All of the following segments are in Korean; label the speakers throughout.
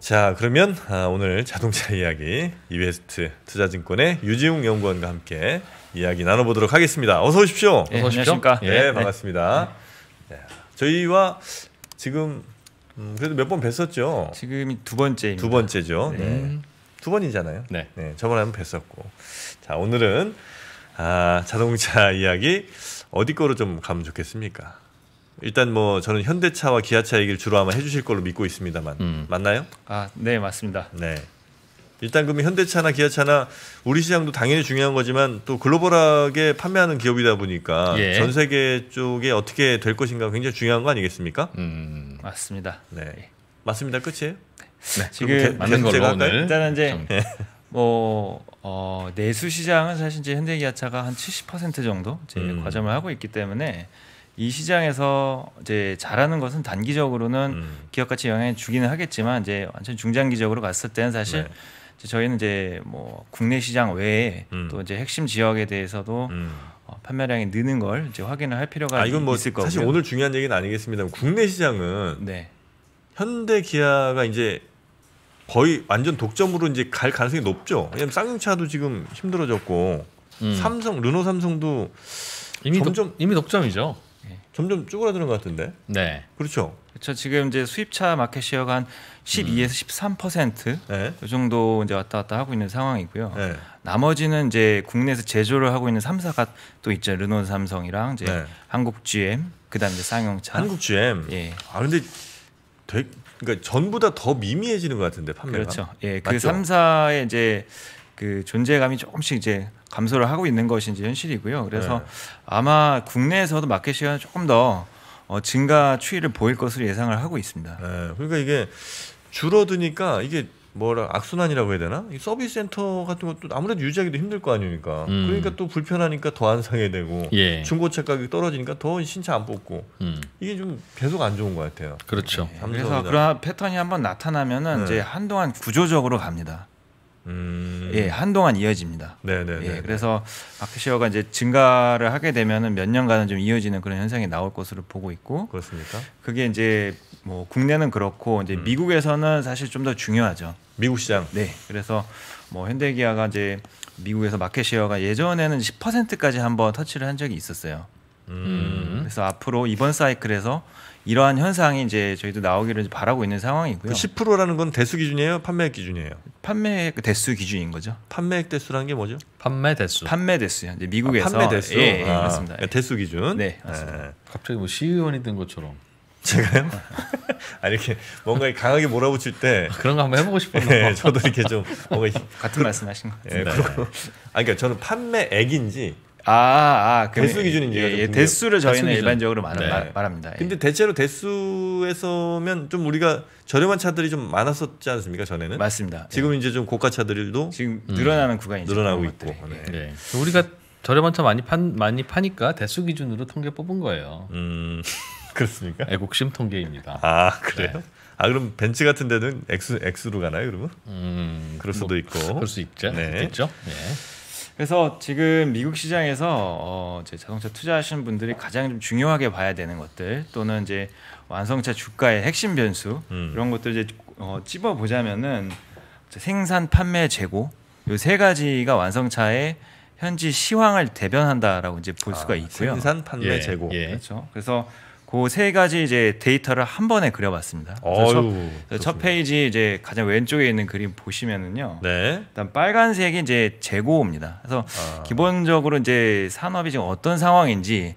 Speaker 1: 자, 그러면 아, 오늘 자동차 이야기 이베스트 투자증권의 유지웅 연구원과 함께 이야기 나눠보도록 하겠습니다. 어서 오십시오. 네, 어서 오십시오. 안녕하십니까? 네, 네. 반갑습니다. 네. 저희와 지금 음, 그래도 몇 번 뵀었죠. 지금두 번째입니다. 두 번째죠. 네. 네. 두 번이잖아요. 네. 네. 저번에 한번 뵀었고, 자 오늘은 아, 자동차 이야기 어디 거로 좀 가면 좋겠습니까? 일단 뭐 저는 현대차와 기아차 얘기를 주로 아마 해주실 걸로 믿고 있습니다만 음. 맞나요? 아, 네 맞습니다. 네. 일단 그러면 현대차나 기아차나 우리 시장도 당연히 중요한 거지만 또 글로벌하게 판매하는 기업이다 보니까 예. 전 세계 쪽에 어떻게 될 것인가 굉장히 중요한 거 아니겠습니까? 음. 맞습니다. 네. 예. 맞습니다. 끝이에요? 네.
Speaker 2: 지금 개, 맞는 걸로 할까 오늘 일단은 이제 예.
Speaker 1: 뭐 어, 내수 시장은
Speaker 2: 사실 이제 현대기아차가 한 70% 정도 이제 음. 과점을 하고 있기 때문에 이 시장에서 이제 잘하는 것은 단기적으로는 음. 기업 가치 영향을 주기는 하겠지만 이제 완전 중장기적으로 갔을 때는 사실 네. 이제 저희는 이제 뭐 국내 시장 외에 음. 또 이제
Speaker 1: 핵심 지역에 대해서도 음. 어, 판매량이 느는 걸 이제 확인을 할 필요가 아, 이건 뭐 있을 거고요. 사실 오늘 중요한 얘기는 아니겠습니다만 국내 시장은 네. 현대 기아가 이제 거의 완전 독점으로 이제 갈 가능성이 높죠. 왜냐면 쌍용차도 지금 힘들어졌고 음. 삼성 르노 삼성도 이미 점점 독, 이미 독점이죠. 점점
Speaker 2: 쭈그라드는 것 같은데.
Speaker 3: 네.
Speaker 1: 그렇죠.
Speaker 2: 그렇죠. 지금 이제 수입차 마켓 시어가 한 12에서 13%트 네. 정도 이제 왔다 갔다 하고 있는 상황이고요. 네. 나머지는 이제 국내에서 제조를 하고 있는 3사가 또 있죠. 르노 삼성이랑 이제 네. 한국 GM 그다음에 이제 쌍용차. 한국 GM. 예. 아 근데 되게 그러니까 전부다 더 미미해지는
Speaker 1: 것 같은데 판매가. 그렇죠. 예. 그 맞죠?
Speaker 2: 3사의 이제 그 존재감이 조금씩 이제 감소를 하고 있는 것이 이제 현실이고요. 그래서 네. 아마 국내에서도 마켓 시간이 조금 더
Speaker 1: 어, 증가 추이를 보일 것으로 예상을 하고 있습니다. 네, 그러니까 이게 줄어드니까 이게 뭐라 악순환이라고 해야 되나? 이 서비스 센터 같은 것도 아무래도 유지하기도 힘들 거 아닙니까? 음. 그러니까 또 불편하니까 더 안 상해 되고 예. 중고차 가격이 떨어지니까 더 신차 안 뽑고 음. 이게 좀 계속 안 좋은 것 같아요. 그렇죠. 네. 그래서 그런 패턴이 한번 나타나면은 네.
Speaker 2: 이제 한동안 구조적으로 갑니다. 음. 예, 한동안 이어집니다. 네네. 네, 예, 네, 네. 그래서 마켓시어가 이제 증가를 하게 되면은 몇 년간은 좀 이어지는 그런 현상이 나올 것으로 보고 있고. 그렇습니까? 그게 이제 뭐 국내는 그렇고 이제 음. 미국에서는 사실 좀 더 중요하죠. 미국 시장. 네. 그래서 뭐 현대기아가 이제 미국에서 마켓쉐어가 예전에는 10%까지 한번 터치를 한 적이 있었어요.
Speaker 3: 음. 그래서
Speaker 2: 앞으로 이번 사이클에서 이러한 현상이 이제 저희도 나오기를 바라고 있는 상황이고요. 그 10%라는 건 대수 기준이에요, 판매액 기준이에요. 판매 대수 기준인 거죠.
Speaker 1: 판매액 대수라는 게 뭐죠?
Speaker 2: 판매 대수.
Speaker 1: 판매 대수요. 이제 미국에서 아, 판매 대수. 예, 예, 아, 맞습니다. 예. 대수 기준. 네, 네. 맞습니다. 예. 갑자기 뭐 시의원이 된 것처럼. 제가요? 아 이렇게 뭔가 강하게 몰아붙일 때 그런 거 한번 해보고 싶었나 예, 네, 저도 이렇게 좀 뭔가 같은 말씀하신 것 예, 같은데. 예, 그러니까 저는 판매액인지 아, 아 대수 기준인 예, 예, 대수를 저희는 대수 일반적으로 많은 네. 말, 말합니다. 예. 근데 대체로 대수에서면 좀 우리가 저렴한 차들이 좀 많았었지 않습니까 전에는? 맞습니다. 지금 예. 이제 좀 고가 차들도 지금 늘어나는 구간이 늘어나고 있고. 네. 예.
Speaker 3: 우리가 저렴한 차 많이 판 많이 파니까 대수 기준으로 통계 뽑은 거예요. 음. 그렇습니까? 애국심 통계입니다. 아 그래요? 네. 아 그럼 벤츠 같은 데는 X
Speaker 1: X로 가나요 그러면?
Speaker 3: 음 그럴 뭐 수도 뭐, 있고 그럴 수 있죠. 네. 있죠. 네. 예.
Speaker 2: 그래서 지금 미국 시장에서 어 이제 자동차 투자하시는 분들이 가장 좀 중요하게 봐야 되는 것들 또는 이제 완성차 주가의 핵심 변수 음. 이런 것들 이제 어 찝어 보자면은 생산, 판매, 재고 요 세 가지가 완성차의 현지 시황을 대변한다라고 이제 볼 아, 수가 있고요. 생산, 판매, 예, 재고 예. 그렇죠. 그래서 그세 가지 이제 데이터를 한 번에 그려봤습니다. 어휴, 첫, 첫, 페이지 이제 가장 왼쪽에 있는 그림 보시면은요. 네. 일단 빨간색이 이제 재고입니다. 그래서 아. 기본적으로 이제 산업이 지금 어떤 상황인지를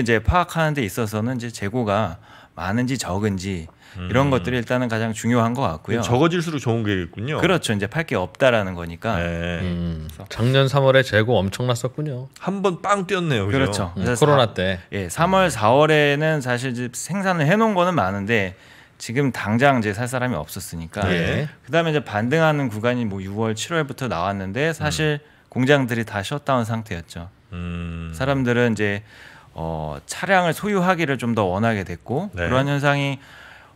Speaker 2: 이제 파악하는 데 있어서는 이제 재고가 많은지 적은지 이런 음. 것들이 일단은 가장 중요한 것 같고요. 적어질수록 좋은 게겠군요. 그렇죠. 이제 팔 게 없다라는 거니까. 네. 음, 음. 작년 3월에 재고
Speaker 3: 엄청났었군요.
Speaker 2: 한 번 빵 뛰었네요. 그렇죠. 음, 코로나 4, 때. 예, 3월 4월에는 사실 생산을 해놓은 거는 많은데 지금 당장 이제 살 사람이 없었으니까. 예. 그다음에 이제 반등하는 구간이 뭐 6월, 7월부터 나왔는데 사실 음. 공장들이 다 셧다운 상태였죠. 음. 사람들은 이제 어, 차량을 소유하기를 좀 더 원하게 됐고 네. 그런 현상이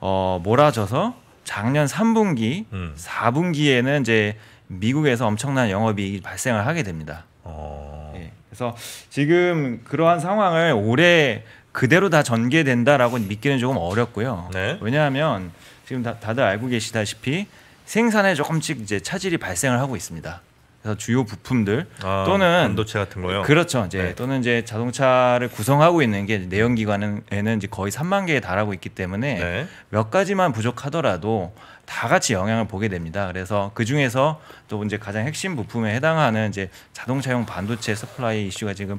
Speaker 2: 어, 몰아져서 작년 3분기, 음. 4분기에는 이제 미국에서 엄청난 영업이익이 발생을 하게 됩니다. 어... 예, 그래서 지금 그러한 상황을 올해 그대로 다 전개된다라고 믿기는 조금 어렵고요. 네? 왜냐하면 지금 다, 다들 알고 계시다시피 생산에 조금씩 이제 차질이 발생을 하고 있습니다. 그래서 주요 부품들 아, 또는
Speaker 1: 반도체 같은 거요. 그렇죠.
Speaker 2: 이제 네. 또는 이제 자동차를 구성하고 있는 게 내연 기관에는 이제 거의 3만 개에 달하고 있기 때문에 네. 몇 가지만 부족하더라도 다 같이 영향을 보게 됩니다. 그래서 그 중에서 또 이제 가장 핵심 부품에 해당하는 이제 자동차용 반도체 서플라이 이슈가 지금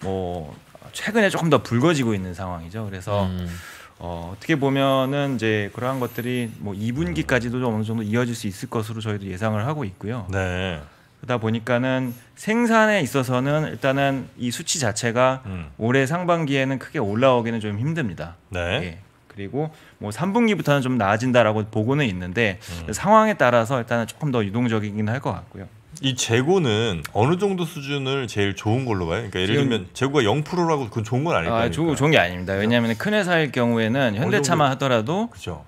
Speaker 2: 뭐 최근에 조금 더 불거지고 있는 상황이죠. 그래서 음. 어, 어떻게 보면은 이제 그러한 것들이 뭐 2분기까지도 좀 어느 정도 이어질 수 있을 것으로 저희도 예상을 하고 있고요. 네. 그러다 보니까는 생산에 있어서는 일단은 이 수치 자체가 음. 올해 상반기에는 크게 올라오기는 좀 힘듭니다. 네. 예. 그리고 뭐 3분기부터는 좀 나아진다라고 보고는 있는데
Speaker 1: 음. 상황에 따라서 일단은 조금 더 유동적이긴 할 것 같고요. 이 재고는 어느 정도 수준을 제일 좋은 걸로 봐요. 그러니까 예를 들면 재고가 0%라고 그건 좋은 건 아닐 거니 아, 좋은 게 아닙니다. 왜냐하면
Speaker 2: 큰 회사일 경우에는 현대차만 하더라도 그렇죠.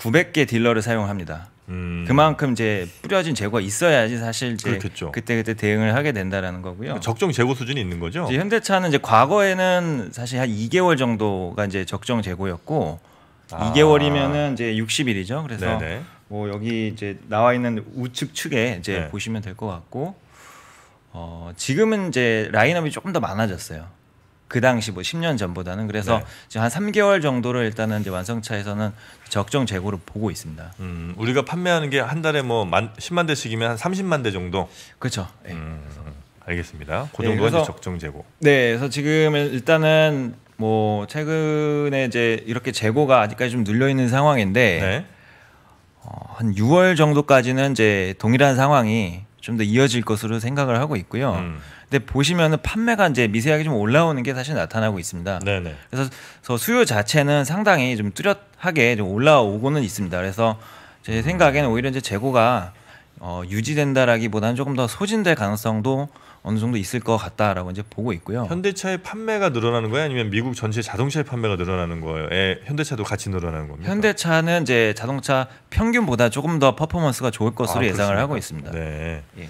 Speaker 2: 900개 딜러를 사용합니다. 음. 그만큼 이제 뿌려진 재고가 있어야지 사실 이제 그렇겠죠. 그때그때 대응을 하게 된다라는
Speaker 1: 거고요. 적정 재고 수준이 있는 거죠. 이제
Speaker 2: 현대차는 이제 과거에는 사실 한 2개월 정도가 이제 적정 재고였고
Speaker 1: 아. 2개월이면은
Speaker 2: 이제 60일이죠. 그래서 네네. 뭐 여기 이제 나와 있는 우측 측에 이제 네. 보시면 될 것 같고 어 지금은 이제 라인업이 조금 더 많아졌어요. 그 당시 뭐 10년 전보다는 그래서 네. 지금 한 3개월 정도를 일단은 이제 완성차에서는 적정 재고로 보고 있습니다. 음, 우리가
Speaker 1: 판매하는 게 한 달에 뭐 만, 10만 대씩이면 한 30만 대 정도. 그렇죠. 네. 음, 알겠습니다. 그 정도가 네, 적정 재고.
Speaker 2: 네, 그래서 지금 일단은 뭐 최근에 이제 이렇게 재고가 아직까지 좀 눌려 있는 상황인데 네. 어, 한 6월 정도까지는 이제 동일한 상황이 좀 더 이어질 것으로 생각을 하고 있고요. 음. 근데 보시면은 판매가 이제 미세하게 좀 올라오는 게 사실 나타나고 있습니다. 네네. 그래서 수요 자체는 상당히 좀 뚜렷하게 좀 올라오고는 있습니다. 그래서 제 음. 생각에는 오히려 이제 재고가 어, 유지된다라기보다는 조금 더 소진될 가능성도 어느 정도 있을 것 같다라고 이제 보고 있고요. 현대차의 판매가 늘어나는 거예요, 아니면 미국 전체 자동차의 판매가 늘어나는 거예요? 에, 예, 현대차도 같이 늘어나는 겁니다 현대차는 이제 자동차 평균보다 조금 더 퍼포먼스가 좋을 것으로 아, 예상을 하고 있습니다. 네. 예.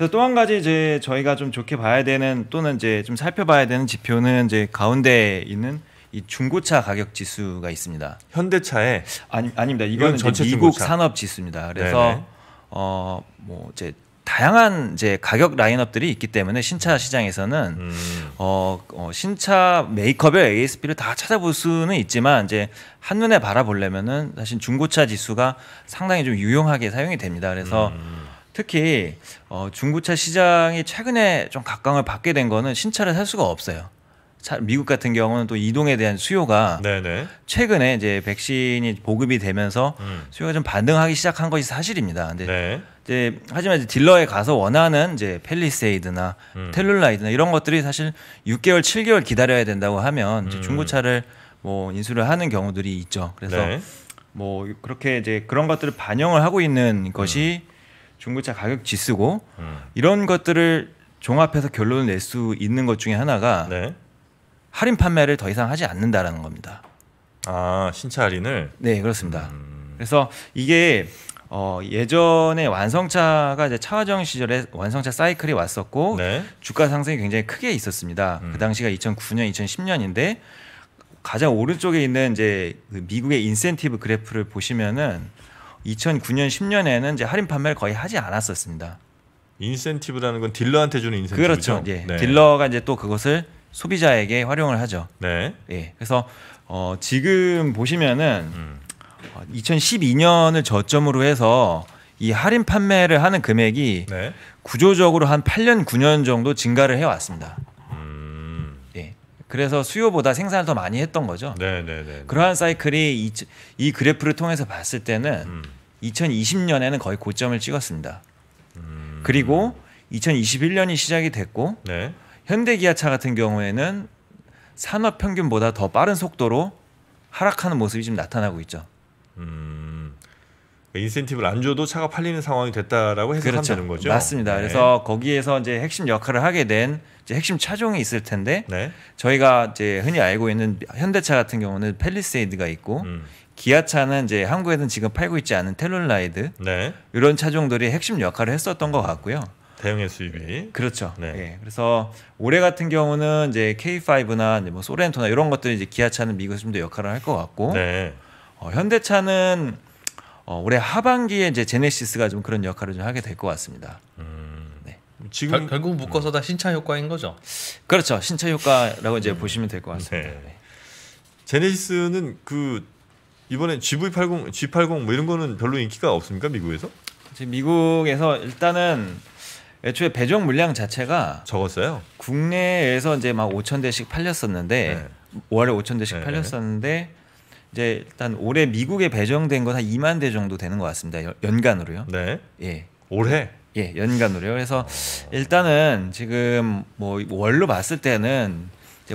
Speaker 2: 그래서 또한 가지 이제 저희가 좀 좋게 봐야 되는 또는 이제 좀 살펴봐야 되는 지표는 이제 가운데 있는 이 중고차 가격 지수가 있습니다. 현대차에 아니 아닙니다. 이거는 이건 이제 미국 중고차. 산업 지수입니다. 그래서 어 뭐 이제 다양한 이제 가격 라인업들이 있기 때문에 신차 시장에서는 음. 어, 어, 신차 메이커별 크 ASP를 다 찾아볼 수는 있지만 이제 한눈에 바라보려면은 사실 중고차 지수가 상당히 좀 유용하게 사용이 됩니다. 그래서 음. 특히 어, 중고차 시장이 최근에 좀 각광을 받게 된 거는 신차를 살 수가 없어요. 차, 미국 같은 경우는 또 이동에 대한 수요가 네네. 최근에 이제 백신이 보급이 되면서 음. 수요가 좀 반등하기 시작한 것이 사실입니다. 근데 네. 이제 하지만 이제 딜러에 가서 원하는 이제 펠리세이드나 음. 텔룰라이드나 이런 것들이 사실 6개월, 7개월 기다려야 된다고 하면 이제 음. 중고차를 뭐 인수를 하는 경우들이 있죠. 그래서 네. 뭐 그렇게 이제 그런 것들을 반영을 하고 있는 것이 음. 중고차 가격 지수고 음. 이런 것들을 종합해서 결론을 낼 수 있는 것 중에 하나가 네. 할인 판매를 더 이상 하지 않는다라는 겁니다. 아 신차 할인을? 네 그렇습니다. 음. 그래서 이게 어, 예전에 완성차가 이제 차화정 시절에 완성차 사이클이 왔었고 네. 주가 상승이 굉장히 크게 있었습니다. 그 음. 그 당시가 2009년, 2010년인데 가장 오른쪽에 있는 이제 그 미국의 인센티브 그래프를 보시면은 2009년 10년에는 이제 할인 판매를 거의 하지 않았었습니다. 인센티브라는 건 딜러한테
Speaker 1: 주는 인센티브죠. 그렇죠. 예. 네.
Speaker 2: 딜러가 이제 또 그것을 소비자에게 활용을 하죠. 네. 예. 그래서 어, 지금 보시면은 음. 2012년을 어, 저점으로 해서 이 할인 판매를 하는 금액이 네. 구조적으로 한 8년 9년 정도 증가를 해왔습니다. 그래서 수요보다 생산을 더 많이 했던 거죠. 네, 네, 네, 네. 그러한 사이클이 이, 이 그래프를 통해서 봤을 때는 음. 2020년에는 거의 고점을 찍었습니다. 음. 그리고 2021년이 시작이 됐고 네. 현대기아차 같은 경우에는 산업 평균보다 더 빠른 속도로 하락하는 모습이 지금 나타나고 있죠.
Speaker 1: 음. 그러니까 인센티브를 안 줘도 차가 팔리는 상황이 됐다라고 해석하면 그렇죠. 되는 거죠. 맞습니다. 네. 그래서 거기에서 이제 핵심
Speaker 2: 역할을 하게 된 이제 핵심 차종이 있을 텐데 네. 저희가 이제 흔히 알고 있는 현대차 같은 경우는 펠리세이드가 있고 음. 기아차는 이제 한국에는 지금 팔고 있지 않은 텔룰라이드 네. 이런 차종들이 핵심 역할을 했었던 것 같고요.
Speaker 1: 대형 SUV.
Speaker 2: 그렇죠. 네. 예. 그래서 올해 같은 경우는 이제 K5나 이제 뭐 소렌토나 이런 것들이 이제 기아차는 미국에서 좀더 역할을 할 것 같고 네. 어, 현대차는 어, 올해 하반기에 이제 제네시스가 좀 그런 역할을 좀 하게 될 것 같습니다. 음. 지금 결, 국
Speaker 3: 묶어서 다 신차 효과인 거죠.
Speaker 1: 그렇죠. 신차 효과라고 이제 네. 보시면 될 것 같습니다. 네. 네. 제네시스는 그 이번에 GV80, G80 뭐 이런 거는 별로 인기가 없습니까 미국에서? 지금 미국에서 일단은 애초에 배정 물량
Speaker 2: 자체가 적었어요. 국내에서 이제 막 5천 대씩 팔렸었는데 네. 월에 5천 대씩 네. 팔렸었는데 이제 일단 올해 미국에 배정된 건한 2만 대 정도 되는 것 같습니다. 연간으로요. 네. 예. 올해? 예, 연간노로요 그래서 일단은 지금 뭐 월로 봤을 때는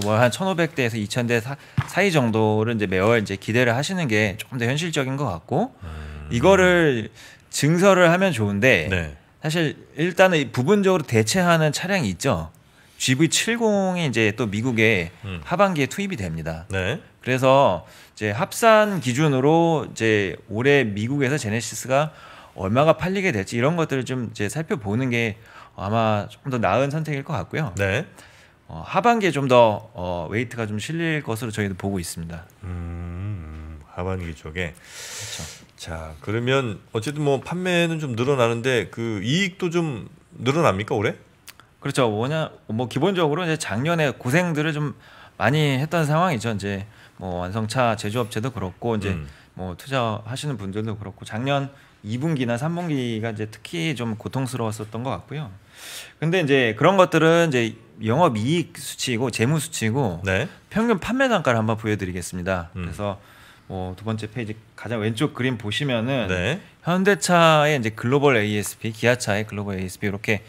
Speaker 2: 월한 1,500대에서 2,000대 사이 정도를 이제 매월 이제 기대를 하시는 게 조금 더 현실적인 것 같고 음. 이거를 증설을 하면 좋은데 네. 사실 일단은 부분적으로 대체하는 차량이 있죠. GV70이 이제 또 미국에 음. 하반기에 투입이 됩니다. 네. 그래서 이제 합산 기준으로 이제 올해 미국에서 제네시스가 얼마가 팔리게 될지 이런 것들을 좀 이제 살펴보는 게 아마 조금 더 나은 선택일 것 같고요. 네. 어, 하반기에 좀더 어, 웨이트가 좀 실릴 것으로 저희도
Speaker 1: 보고 있습니다. 음, 하반기 쪽에. 그렇죠. 자, 그러면 어쨌든 뭐 판매는 좀 늘어나는데 그 이익도 좀 늘어납니까 올해?
Speaker 2: 그렇죠. 뭐냐 뭐 기본적으로 이제 작년에 고생들을 좀 많이 했던 상황이죠. 이제 뭐 완성차 제조업체도 그렇고 이제 음. 뭐 투자하시는 분들도 그렇고 작년 2분기나 3분기가 이제 특히 좀 고통스러웠었던 것 같고요. 근데 이제 그런 것들은 이제 영업 이익 수치이고 재무 수치고 네. 평균 판매 단가를 한번 보여드리겠습니다. 음. 그래서 뭐 두 번째 페이지 가장 왼쪽 그림 보시면은 네. 현대차의 이제 글로벌 ASP, 기아차의 글로벌 ASP 이렇게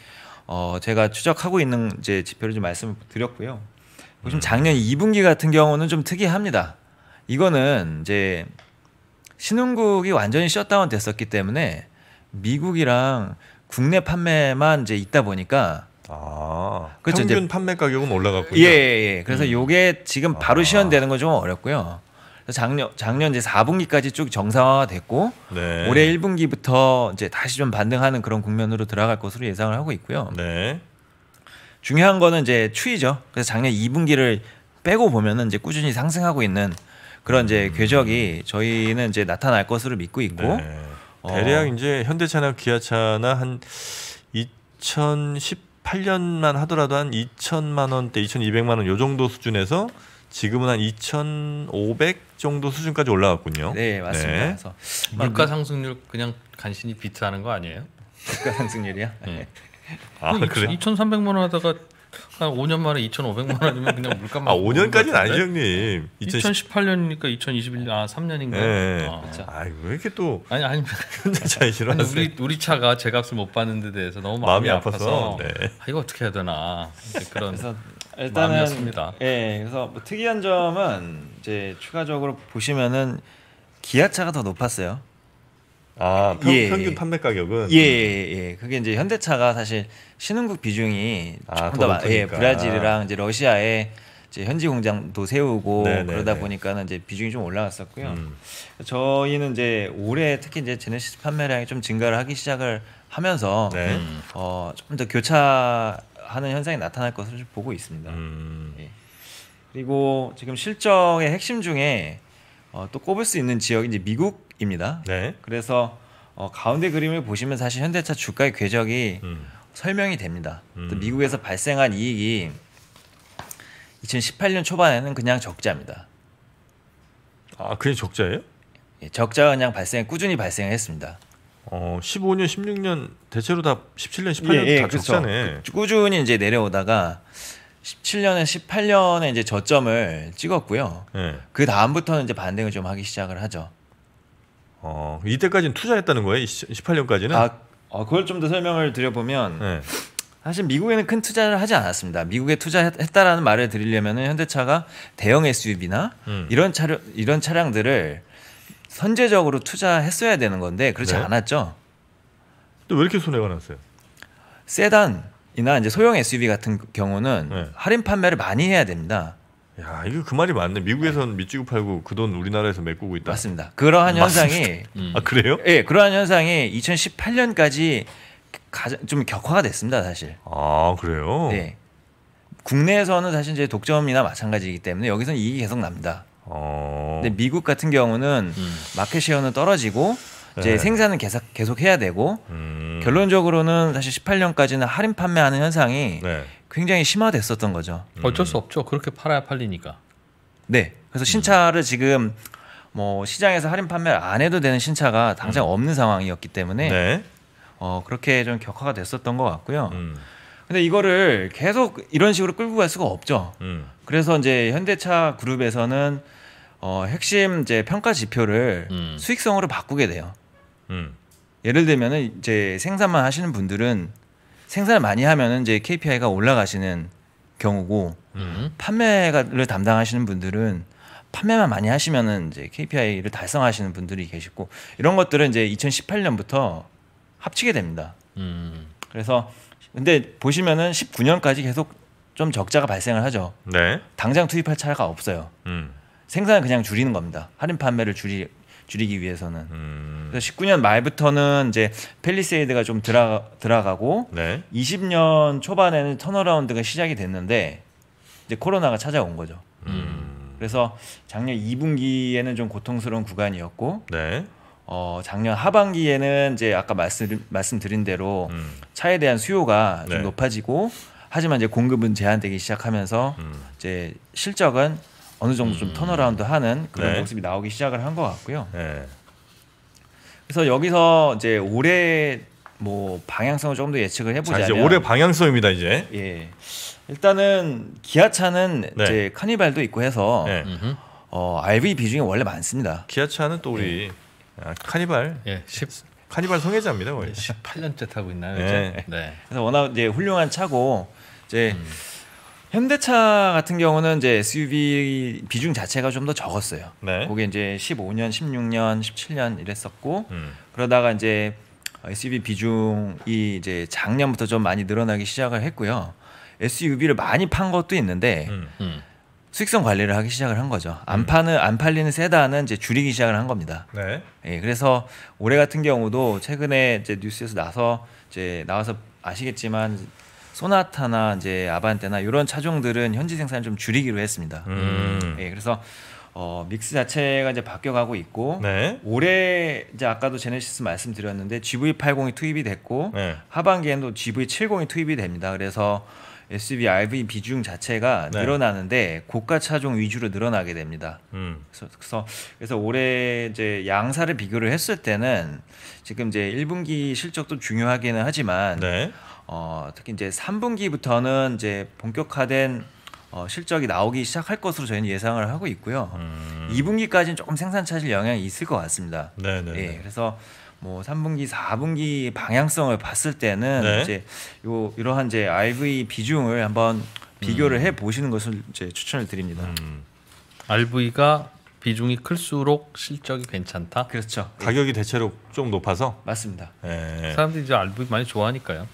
Speaker 2: 어 제가 추적하고 있는 이제 지표를 좀 말씀을 드렸고요. 보시면 음. 작년 2분기 같은 경우는 좀 특이합니다. 이거는 이제 신흥국이 완전히 셧다운 됐었기 때문에 미국이랑 국내 판매만 이제 있다 보니까 아, 그렇죠. 평균 이제,
Speaker 1: 판매 가격은 올라갔고요. 예,
Speaker 2: 예, 예. 그래서 음. 요게 지금 바로 아. 시연되는 건 좀 어렵고요. 작년 작년 이제 4분기까지 쭉 정상화됐고 가 네. 올해 1분기부터 이제 다시 좀 반등하는 그런 국면으로 들어갈 것으로 예상을 하고 있고요. 네. 중요한 거는 이제 추이죠. 그래서 작년 2분기를 빼고 보면은 이제 꾸준히 상승하고 있는 그런 이제 궤적이 저희는 이제 나타날 것으로 믿고 있고 네. 어. 대략 어.
Speaker 1: 이제 현대차나 기아차나 한 2018년만 하더라도 한 2천만 원대, 2,200만 원 요 정도 수준에서 지금은 한 2,500 정도 수준까지 올라왔군요. 네, 맞습니다. 네. 그래서 물가
Speaker 3: 상승률 그냥 간신히 비트하는 거 아니에요? 물가 상승률이요? 네. 아, 2,300만 원 하다가 한 5년 만에 2,500만 원이면 그냥 물값만. 아 5년까지는 아니죠 형님. 2 0 1 8년이니까 2021년 아 3년인가. 네. 예. 아, 아왜 이렇게 또 아니 아니 잘 싫어하세요. 우리 우리 차가 제값을 못 받는 데 대해서 너무 마음이, 마음이 아파서, 아파서 네. 아, 이거 어떻게 해야 되나 그런 그래서 일단은 마음이었습니다.
Speaker 2: 예, 그래서 뭐 특이한 점은 이제 추가적으로 보시면은 기아차가 더 높았어요. 아 평, 예. 균
Speaker 1: 판매 가격은 예, 예,
Speaker 2: 예. 그게 이제 현대차가 사실 신흥국 비중이 아, 더 예, 브라질이랑 이제 러시아에 이제 현지 공장도 세우고 네네네. 네, 그러다 네. 보니까는 이제 비중이 좀 올라갔었고요. 음. 저희는 이제 올해 특히 이제 제네시스 판매량이 좀 증가를 하기 시작을 하면서 네. 음, 어, 조금 더 교차하는 현상이 나타날 것을 으 보고 있습니다. 음. 예. 그리고 지금 실적의 핵심 중에 어, 또 꼽을 수 있는 지역이 이제 미국 입니다. 네. 그래서 어, 가운데 그림을 보시면 사실 현대차 주가의 궤적이 음. 설명이 됩니다. 음. 또 미국에서 발생한 이익이 2018년 초반에는 그냥 적자입니다. 아, 그냥 적자예요? 예, 적자가 그냥 발생 꾸준히 발생했습니다. 어, 15년, 16년 대체로 다 17년,
Speaker 1: 18년 예, 예, 다그렇 적자네.
Speaker 2: 그, 꾸준히 이제 내려오다가 17년에 18년에 이제 저점을 찍었고요. 예. 그 다음부터는 이제 반등을 좀 하기 시작을 하죠. 어, 이때까지는 투자했다는 거예요? 18년까지는? 아, 어, 그걸 좀 더 설명을 드려보면 네. 사실 미국에는 큰 투자를 하지 않았습니다. 미국에 투자했다라는 말을 드리려면 현대차가 대형 SUV나 음. 이런 차량 이런 차량들을 선제적으로 투자했어야 되는 건데 그렇지 네. 않았죠. 근데 왜 이렇게 손해가 났어요? 세단이나 이제 소형 SUV
Speaker 1: 같은 경우는 네. 할인 판매를 많이 해야 됩니다. 야 이거 그 말이 맞네. 미국에선 서밑치고 네. 팔고 그 돈 우리나라에서 메꾸고 있다. 맞습니다. 그러한 현상이 음. 아 그래요? 예, 그러한 현상이 2018년까지 가장 좀 격화가 됐습니다, 사실.
Speaker 2: 아 그래요? 네. 국내에서는 사실 이제 독점이나 마찬가지이기 때문에 여기서는 이익이 계속 납니다. 어... 근데 미국 같은 경우는 음. 마켓 시어는 떨어지고 이제 네. 생산은 계속 계속 해야 되고 음... 결론적으로는 사실 18년까지는 할인 판매하는 현상이 네.
Speaker 3: 굉장히 심화됐었던 거죠. 어쩔 수 없죠. 그렇게 팔아야 팔리니까.
Speaker 2: 네. 그래서 신차를 지금 뭐 시장에서 할인 판매를 안 해도 되는 신차가 당장 음. 없는 상황이었기 때문에 네. 어, 그렇게 좀 격화가 됐었던 것 같고요. 음. 근데 이거를 계속 이런 식으로 끌고 갈 수가 없죠. 음. 그래서 이제 현대차 그룹에서는 어, 핵심 이제 평가 지표를 음. 수익성으로 바꾸게 돼요. 음. 예를 들면은 이제 생산만 하시는 분들은 생산을 많이 하면은 이제 KPI가 올라가시는 경우고 음. 판매를 담당하시는 분들은 판매만 많이 하시면은 이제 KPI를 달성하시는 분들이 계시고 이런 것들은 이제 2018년부터 합치게 됩니다. 음. 그래서 근데 보시면은 19년까지 계속 좀 적자가 발생을 하죠. 네. 당장 투입할 차가 없어요. 음. 생산을 그냥 줄이는 겁니다. 할인 판매를 줄이 줄이기 위해서는. 음. 그래서 19년 말부터는 이제 펠리세이드가 좀 들어 들어가고 네. 20년 초반에는 턴어라운드가 시작이 됐는데 이제 코로나가 찾아온 거죠. 음. 그래서 작년 2분기에는 좀 고통스러운 구간이었고 네. 어, 작년 하반기에는 이제 아까 말씀 말씀드린 대로 음. 차에 대한 수요가 네. 좀 높아지고 하지만 이제 공급은 제한되기 시작하면서 음. 이제 실적은 어느 정도 좀 턴어라운드
Speaker 1: 음. 하는 그런 네. 모습이
Speaker 2: 나오기 시작을 한 것 같고요. 네. 그래서 여기서 이제 올해 뭐 방향성을 조금 더 예측을 해보자면 자, 이제 올해 방향성입니다
Speaker 1: 이제. 예.
Speaker 2: 일단은 기아차는 네. 이제 카니발도 있고 해서 네.
Speaker 1: 어, RV 비중이 원래 많습니다. 기아차는 또 우리 예. 아, 카니발 예, 10,
Speaker 3: 카니발 성애자입니다 원래. 18년째 예, 타고 있나요? 네. 네.
Speaker 2: 그래서 워낙 이제 훌륭한 차고 이제. 음. 현대차 같은 경우는 이제 SUV 비중 자체가 좀 더 적었어요. 네. 그게 이제 15년, 16년, 17년 이랬었고 음. 그러다가 이제 SUV 비중이 이제 작년부터 좀 많이 늘어나기 시작을 했고요. SUV를 많이 판 것도 있는데 음, 음. 수익성 관리를 하기 시작을 한 거죠. 안 음. 파는 안 팔리는 세단은 이제 줄이기 시작을 한 겁니다. 네. 예, 그래서 올해 같은 경우도 최근에 이제 뉴스에서 나서 이제 나와서 아시겠지만 소나타나 이제 아반떼나 이런 차종들은 현지 생산을 좀 줄이기로 했습니다. 음. 예, 그래서 어, 믹스 자체가 이제 바뀌어가고 있고 네. 올해 이제 아까도 제네시스 말씀드렸는데 GV80이 투입이 됐고 네. 하반기에도 GV70이 투입이 됩니다. 그래서 SUV RV 비중 자체가 네. 늘어나는데 고가 차종 위주로 늘어나게 됩니다. 음. 그래서, 그래서, 그래서 올해 이제 양사를 비교를 했을 때는 지금 이제 1분기 실적도 중요하기는 하지만 네. 어, 특히 이제 3분기부터는 이제 본격화된 어, 실적이 나오기 시작할 것으로 저희는 예상을 하고 있고요. 음. 2분기까지는 조금 생산 차질 영향이 있을 것 같습니다. 네, 네. 예, 그래서 뭐 3분기, 4분기 방향성을 봤을 때는 네. 이제 요 이러한 이제 RV 비중을
Speaker 3: 한번 비교를 음. 해 보시는 것을 이제 추천을 드립니다. 음. RV가 비중이 클수록 실적이 괜찮다. 그렇죠. 가격이 예. 대체로 좀 높아서. 맞습니다. 예. 사람들이 이제 RV 많이 좋아하니까요.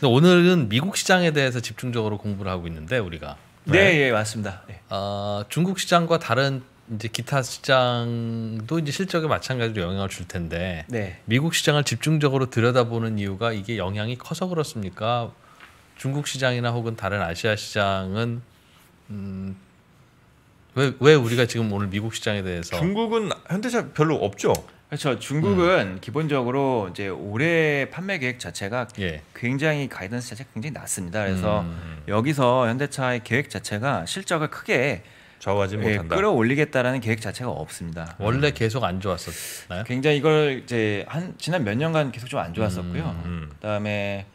Speaker 3: 네. 오늘은 미국 시장에 대해서 집중적으로 공부를 하고 있는데 우리가 네, 네, 예, 맞습니다. 네. 어, 중국 시장과 다른 이제 기타 시장도 이제 실적에 마찬가지로 영향을 줄 텐데 네. 미국 시장을 집중적으로 들여다보는 이유가 이게 영향이 커서 그렇습니까? 중국 시장이나 혹은 다른 아시아 시장은 음, 왜, 왜 우리가 지금 오늘 미국 시장에 대해서 중국은 현대차 별로 없죠. 그렇죠. 중국은 음. 기본적으로
Speaker 2: 이제 올해 판매 계획 자체가 예. 굉장히 가이던스 자체가 굉장히 낮습니다. 그래서 음. 여기서 현대차의 계획 자체가 실적을 크게 좌우하지 예, 못한다. 끌어올리겠다라는 계획 자체가 없습니다. 원래 음. 계속 안 좋았었나요? 굉장히 이걸 이제 한 지난 몇 년간 계속 좀안 음, 좋았었고요. 음. 그다음에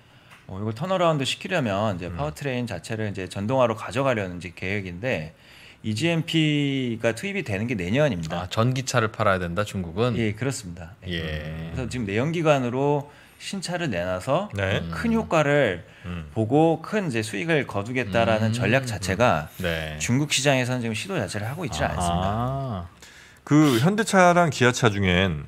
Speaker 2: 뭐 이걸 턴어라운드 시키려면 이제 음. 파워트레인 자체를 이제 전동화로 가져가려는 이제 계획인데 EGMP가 투입이 되는 게 내년입니다. 아, 전기차를 팔아야 된다 중국은. 예, 그렇습니다. 예. 예. 그래서 지금 내연기관으로 신차를 내놔서 네. 큰 효과를 음. 보고 큰 이제 수익을 거두겠다라는 음. 전략 자체가 네. 중국 시장에서는 지금 시도 자체를 하고 있지 아. 않습니다.
Speaker 1: 그 현대차랑 기아차 중엔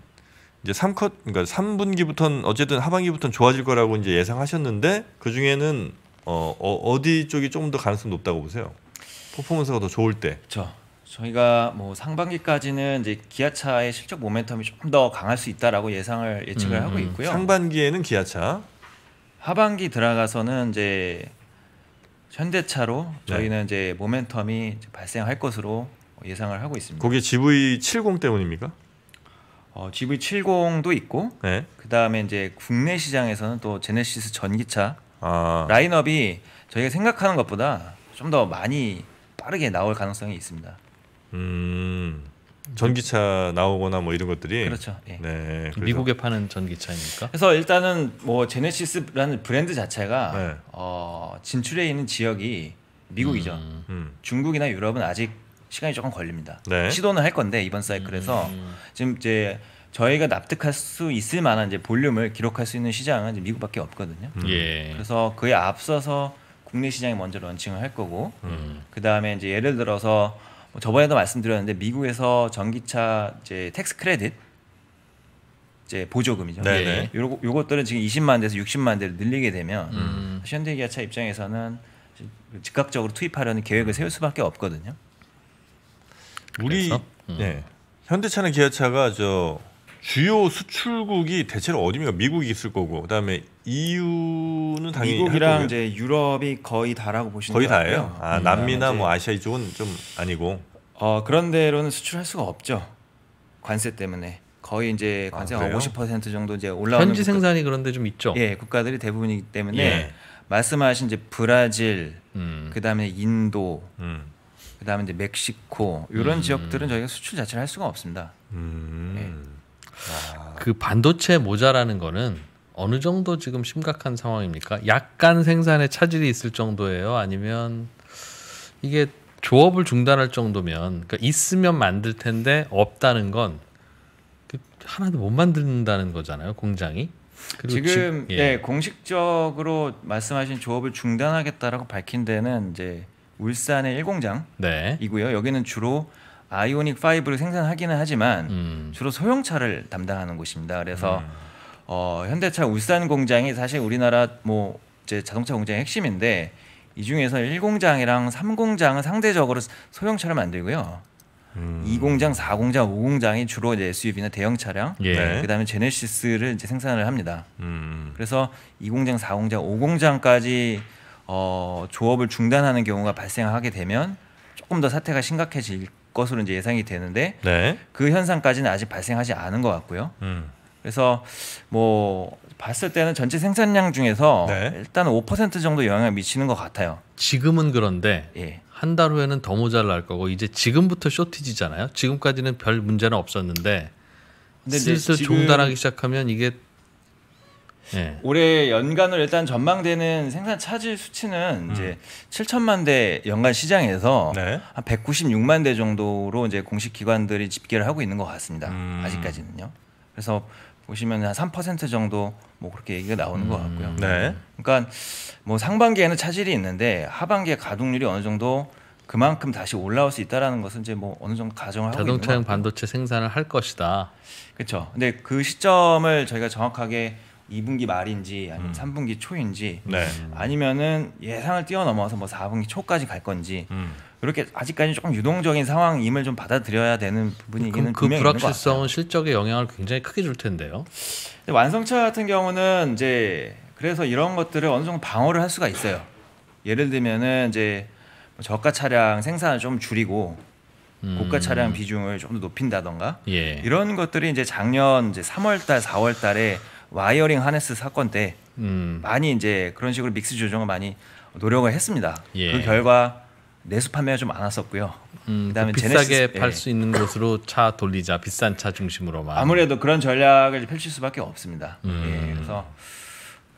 Speaker 1: 이제 3컷 그러니까 3분기부터는 어쨌든 하반기부터는 좋아질 거라고 이제 예상하셨는데 그 중에는 어, 어 어디 쪽이 조금 더 가능성 높다고 보세요? 퍼포먼스가 더 좋을 때. 그렇
Speaker 2: 저희가 뭐 상반기까지는 이제 기아차의 실적 모멘텀이 조금 더 강할 수 있다라고 예상을 예측을 음, 하고 음. 있고요. 상반기에는 기아차. 하반기 들어가서는 이제 현대차로 네. 저희는 네. 이제 모멘텀이 이제 발생할 것으로 예상을 하고
Speaker 1: 있습니다. 그게 GV70 때문입니까?
Speaker 2: 어, GV70도 있고 네. 그다음에 이제 국내 시장에서는 또 제네시스 전기차 아. 라인업이 저희가 생각하는 것보다 좀 더 많이 빠르게 나올 가능성이 있습니다.
Speaker 1: 음. 전기차 나오거나 뭐 이런 것들이 그렇죠. 예. 네. 그래서. 미국에 파는
Speaker 3: 전기차입니까?
Speaker 2: 그래서 일단은 뭐 제네시스라는 브랜드 자체가 네. 어, 진출해 있는 지역이 미국이죠. 음, 음. 중국이나 유럽은 아직 시간이 조금 걸립니다. 네. 시도는 할 건데 이번 사이클에서 음. 지금 이제 저희가 납득할 수 있을 만한 이제 볼륨을 기록할 수 있는 시장은 미국밖에 없거든요. 예. 그래서 그에 앞서서 국내 시장에 먼저 런칭을 할 거고 음. 그 다음에 이제 예를 들어서 뭐 저번에도 말씀드렸는데 미국에서 전기차 이제 텍스 크레딧 이제 보조금이죠. 네, 예. 네. 요러, 요것들은 지금 20만 대에서 60만 대를 늘리게 되면 음. 현대기아차 입장에서는
Speaker 1: 즉각적으로 투입하려는 계획을 세울 수밖에 없거든요. 우리 음. 네. 현대차는 기아차가 저 주요 수출국이 대체로 어디입니까? 미국이 있을 거고 그다음에 EU는 당연히 미국이랑 이제 유럽이
Speaker 2: 거의 다라고 보시면 거의 다예요. 아, 음, 남미나 뭐 아시아 이쪽은 좀
Speaker 1: 아니고. 어 그런 데로는
Speaker 2: 수출할 수가 없죠. 관세 때문에 거의 이제 아, 관세가 아, 50% 정도 이제 올라오는 현지 생산이 그런데 좀 있죠. 예, 국가들이 대부분이기 때문에 예. 말씀하신 이제 브라질, 음. 그다음에 인도, 음. 그다음에 이제 멕시코 이런 음. 지역들은
Speaker 3: 저희가 수출 자체를 할 수가 없습니다. 음. 예. 그 반도체 모자라는 거는 어느 정도 지금 심각한 상황입니까? 약간 생산에 차질이 있을 정도예요? 아니면 이게 조업을 중단할 정도면 그러니까 있으면 만들 텐데 없다는 건 그 하나도 못 만든다는 거잖아요 공장이. 지금 지, 예. 예.
Speaker 2: 공식적으로 말씀하신 조업을 중단하겠다라고 밝힌 데는 이제 울산의 1공장이고요. 네. 여기는 주로 아이오닉 5를 생산하기는 하지만 음. 주로 소형차를 담당하는 곳입니다. 그래서 음. 어, 현대차 울산 공장이 사실 우리나라 뭐 이제 자동차 공장의 핵심인데 이 중에서 1공장이랑 3공장은 상대적으로 소형차를 만들고요. 음. 2공장, 4공장, 5공장이 주로 이제 SUV나 대형 차량, 예. 네. 그다음에 제네시스를 이제 생산을 합니다. 음. 그래서 2공장, 4공장, 5공장까지 어, 조업을 중단하는 경우가 발생하게 되면 조금 더 사태가 심각해질 것으로 이제 예상이 되는데 네. 그 현상까지는 아직 발생하지 않은 것 같고요. 음. 그래서
Speaker 3: 뭐 봤을 때는 전체 생산량 중에서 네. 일단 5% 정도 영향을 미치는 것 같아요. 지금은 그런데 예. 한달 후에는 더 모자랄 거고 이제 지금부터 쇼티지잖아요. 지금까지는 별 문제는 없었는데 슬슬 종단하기 시작하면 이게 네.
Speaker 2: 올해 연간으로 일단 전망되는 생산 차질 수치는 음. 이제 7천만 대 연간 시장에서 네. 한 196만 대 정도로 이제 공식 기관들이 집계를 하고 있는 것 같습니다. 음. 아직까지는요. 그래서 보시면 한 3% 정도 뭐 그렇게 얘기가 나오는 음. 것 같고요. 네. 그러니까 뭐 상반기에는 차질이 있는데 하반기에 가동률이 어느 정도 그만큼 다시 올라올 수 있다라는 것은 이제 뭐 어느 정도 가정을 하고 있는 자동차용 반도체 생산을 할 것이다. 그렇죠. 근데 그 시점을 저희가 정확하게 2분기 말인지 아니면 음. 3분기 초인지 네. 아니면은 예상을 뛰어넘어서 뭐 4분기 초까지 갈 건지 음. 이렇게 아직까지 조금 유동적인 상황임을 좀 받아들여야 되는 부분이기는 그 분명히 그 불확실성은
Speaker 3: 실적에 영향을 굉장히 크게 줄 텐데요. 완성차
Speaker 2: 같은 경우는 이제 그래서 이런 것들을 어느 정도 방어를 할 수가 있어요. 예를 들면은 이제 뭐 저가 차량 생산을 좀 줄이고 음. 고가 차량 비중을 좀 더 높인다던가 예. 이런 것들이 이제 작년 이제 3월달, 4월달에 와이어링 하네스 사건 때 음. 많이 이제 그런 식으로 믹스 조정을 많이 노력을 했습니다. 그 예. 그 결과 내수 판매가 좀 많았었고요. 음, 그 그다음에 그 비싸게 팔수 예.
Speaker 3: 있는 곳으로 차 돌리자 비싼 차 중심으로만
Speaker 2: 아무래도 그런 전략을 펼칠 수밖에 없습니다. 예, 음. 예, 그래서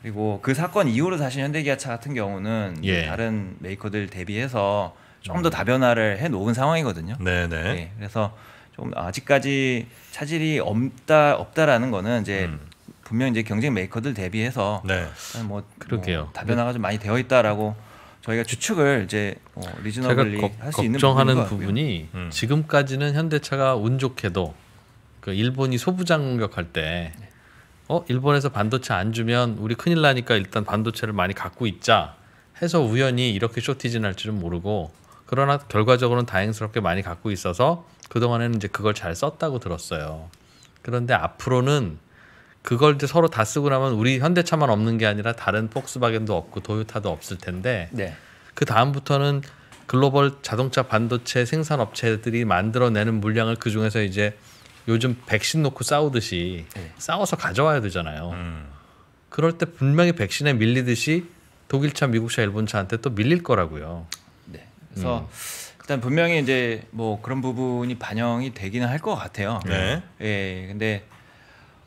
Speaker 2: 그리고 그 사건 이후로 사실 현대기아차 같은 경우는 예. 다른 메이커들 대비해서 좀더 음. 다변화를 해 놓은 상황이거든요. 네네. 네. 예, 그래서 좀 아직까지 차질이 없다 없다라는 거는 이제 음. 분명 이제 경쟁 메이커들 대비해서 네. 아, 뭐, 그렇게요. 뭐 다변화가 좀 많이 되어 있다라고
Speaker 3: 저희가 추측을 이제 어, 리즈너블리 할 수 있는 걱정하는 부분이 음. 지금까지는 현대차가 운 좋게도 그 일본이 소부장격할 때 네. 어, 일본에서 반도체 안 주면 우리 큰일 나니까 일단 반도체를 많이 갖고 있자 해서 우연히 이렇게 쇼티지 날 줄은 모르고 그러나 결과적으로는 다행스럽게 많이 갖고 있어서 그동안에는 이제 그걸 잘 썼다고 들었어요. 그런데 앞으로는 그걸 이제 서로 다 쓰고 나면 우리 현대차만 없는 게 아니라 다른 폭스바겐도 없고 도요타도 없을 텐데 네. 그 다음부터는 글로벌 자동차 반도체 생산 업체들이 만들어내는 물량을 그 중에서 이제 요즘 백신 놓고 싸우듯이 네. 싸워서 가져와야 되잖아요. 음. 그럴 때 분명히 백신에 밀리듯이 독일차, 미국차, 일본차한테 또 밀릴 거라고요.
Speaker 2: 네. 그래서 음. 일단 분명히 이제 뭐 그런 부분이 반영이 되기는 할 것 같아요. 네. 예. 근데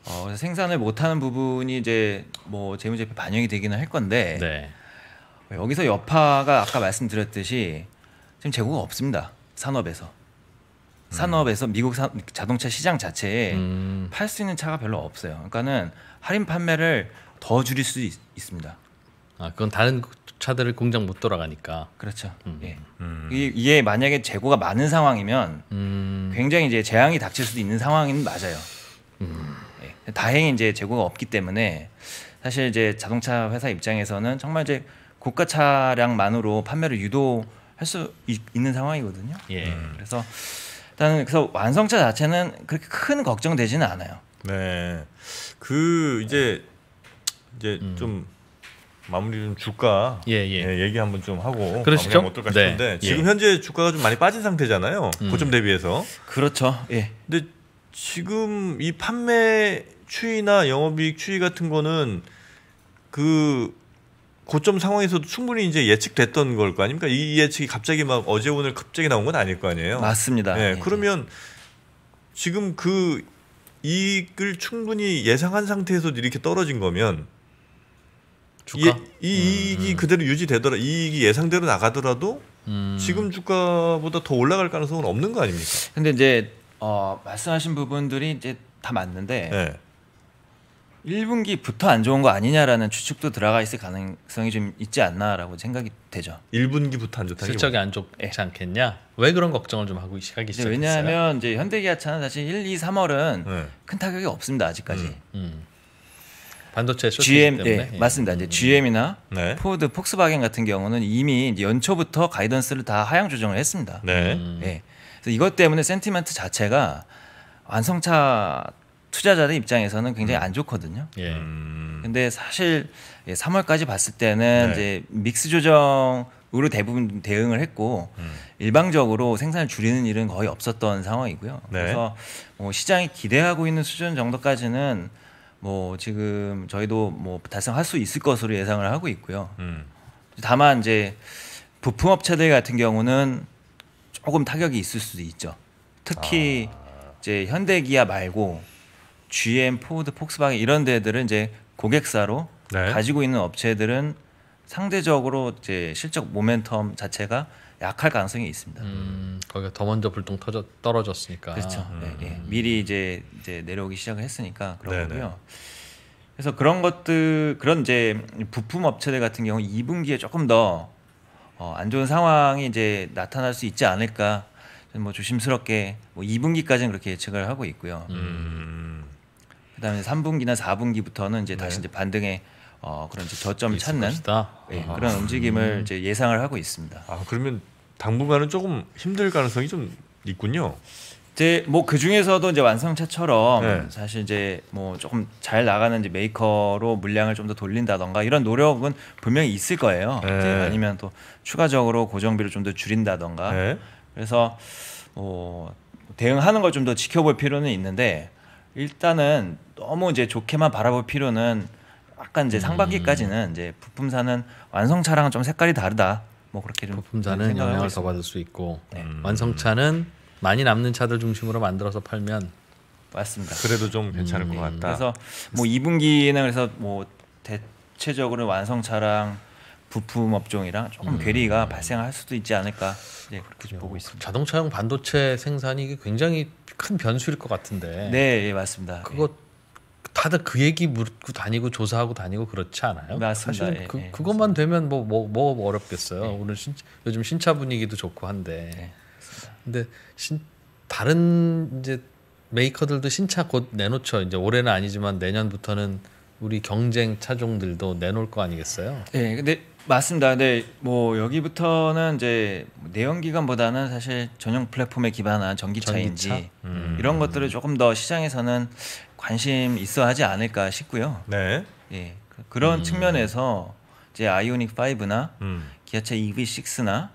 Speaker 2: 어, 생산을 못하는 부분이 이제 뭐재무제표 반영이 되기는 할 건데 네. 여기서 여파가 아까 말씀드렸듯이 지금 재고가 없습니다 산업에서 음. 산업에서 음. 미국 사, 자동차 시장 자체에 음. 팔수 있는 차가 별로 없어요. 그러니까는 할인 판매를 더 줄일 수 있, 습니다 아, 그건 다른 차들을 공장 못 돌아가니까. 그렇죠. 음. 예. 음. 이, 이게 만약에 재고가 많은 상황이면 음. 굉장히 이제 재앙이 닥칠 수도 있는 상황인 맞아요. 다행히 이제 재고가 없기 때문에 사실 이제 자동차 회사 입장에서는 정말 이제 고가 차량만으로 판매를 유도할 수 있, 는 상황이거든요. 예. 음. 그래서 일단은 그래서 완성차 자체는 그렇게 큰 걱정되지는 않아요.
Speaker 1: 네. 그 이제 이제 음. 좀 마무리 좀 주가 예, 예. 예, 얘기 한번 좀 하고 그러시죠? 어떨까 네. 싶은데 네. 지금 현재 주가가 좀 많이 빠진 상태잖아요. 음. 고점 대비해서. 그렇죠. 예. 근데 지금 이 판매 추이나 영업이익 추이 같은 거는 그 고점 상황에서도 충분히 이제 예측됐던 걸 거 아닙니까? 이 예측이 갑자기 막 어제 오늘 갑자기 나온 건 아닐 거 아니에요? 맞습니다. 네, 예, 그러면 지금 그 이익을 충분히 예상한 상태에서 이렇게 떨어진 거면 주가? 예, 이 음, 이익이 음. 그대로 유지되더라 이익이 예상대로 나가더라도 음. 지금 주가보다 더 올라갈 가능성은 없는 거 아닙니까? 근데 이제
Speaker 2: 어, 말씀하신 부분들이 이제 다 맞는데 네. 1분기부터 안 좋은 거 아니냐라는 추측도 들어가 있을 가능성이 좀 있지 않나라고 생각이 되죠. 1분기부터 안 좋다. 실적이
Speaker 3: 안 좋지 예. 않겠냐? 왜 그런 걱정을 좀 하고 하기 시작했어요? 왜냐하면
Speaker 2: 이제 현대기아차는 사실 1, 2, 3월은 네. 큰 타격이 없습니다 아직까지. 음, 음. 반도체 GM 예, 때문에. 예, 맞습니다. 이제 음. GM이나 네. 포드, 폭스바겐 같은 경우는 이미 연초부터 가이던스를 다 하향 조정을 했습니다. 네. 예. 그래서 이것 때문에 센티멘트 자체가 완성차 투자자들 입장에서는 굉장히 음. 안 좋거든요. 예. 음. 근데 사실 3월까지 예, 봤을 때는 네. 이제 믹스 조정으로 대부분 대응을 했고 음. 일방적으로 생산을 줄이는 일은 거의 없었던 상황이고요. 네. 그래서 뭐 시장이 기대하고 있는 수준 정도까지는 뭐 지금 저희도 뭐 달성할 수 있을 것으로 예상을 하고 있고요. 음. 다만 이제 부품 업체들 같은 경우는 조금 타격이 있을 수도 있죠. 특히 아. 이제 현대기아 말고 GM, 포드, 폭스바겐 이런 데들은 이제 고객사로 네. 가지고 있는 업체들은 상대적으로 이제 실적 모멘텀 자체가 약할 가능성이 있습니다. 음, 거기가 더 먼저 불똥 터져 떨어졌으니까. 그렇죠. 음. 네, 네. 미리 이제 이제 내려오기 시작을 했으니까 그런 네, 네. 거고요. 그래서 그런 것들 그런 이제 부품 업체들 같은 경우 2분기에 조금 더안 어, 좋은 상황이 이제 나타날 수 있지 않을까. 뭐 조심스럽게 뭐 2분기까지는 그렇게 예측을 하고 있고요. 음. 음. 그다음에 3분기나 4분기부터는 이제 다시 네. 이제 반등의 어, 그런 이제 저점 찾는 예, 그런 움직임을 음. 이제 예상을 하고 있습니다. 아 그러면 당분간은 조금 힘들 가능성이 좀 있군요. 이제 뭐 그 중에서도 이제 완성차처럼 네. 사실 이제 뭐 조금 잘 나가는 이제 메이커로 물량을 좀 더 돌린다던가 이런 노력은 분명히 있을 거예요. 네. 이제 아니면 또 추가적으로 고정비를 좀 더 줄인다던가. 네. 그래서 뭐 대응하는 걸 좀 더 지켜볼 필요는 있는데 일단은 너무 이제 좋게만 바라볼 필요는 약간 이제 음. 상반기까지는 이제 부품사는 완성차랑은 좀 색깔이 다르다.
Speaker 3: 뭐 그렇게 좀 부품사는 영향을 더 받을 수 있고 네. 음. 완성차는 많이 남는 차들 중심으로 만들어서 팔면 맞습니다. 그래도 좀 괜찮을 음. 것 같다. 그래서 뭐 2분기는
Speaker 2: 그래서 뭐 대체적으로 완성차랑 부품 업종이랑 조금 음.
Speaker 3: 괴리가 발생할 수도 있지 않을까 네, 그렇게 그렇죠. 보고 있습니다. 자동차용 반도체 생산이 굉장히 큰 변수일 것 같은데. 네, 예, 맞습니다. 예. 그거 예. 다들 그 얘기 묻고 다니고 조사하고 다니고 그렇지 않아요? 맞습니다. 사실 예, 그, 예, 그것만 맞습니다. 되면 뭐뭐 뭐, 뭐, 어렵겠어요. 예. 오늘 신, 요즘 신차 분위기도 좋고 한데. 근데 신, 다른 이제 메이커들도 신차 곧 내놓죠. 이제 올해는 아니지만 내년부터는 우리 경쟁 차종들도 내놓을 거 아니겠어요?
Speaker 2: 네, 근데 맞습니다. 네, 뭐 여기부터는 이제 내연기관보다는 사실
Speaker 3: 전용 플랫폼에 기반한 전기차인지 전기차? 음. 이런
Speaker 2: 것들을 조금 더 시장에서는 관심 있어 하지 않을까 싶고요. 네. 예. 그, 그런 음. 측면에서 이제 아이오닉 5나 음. 기아차 EV6나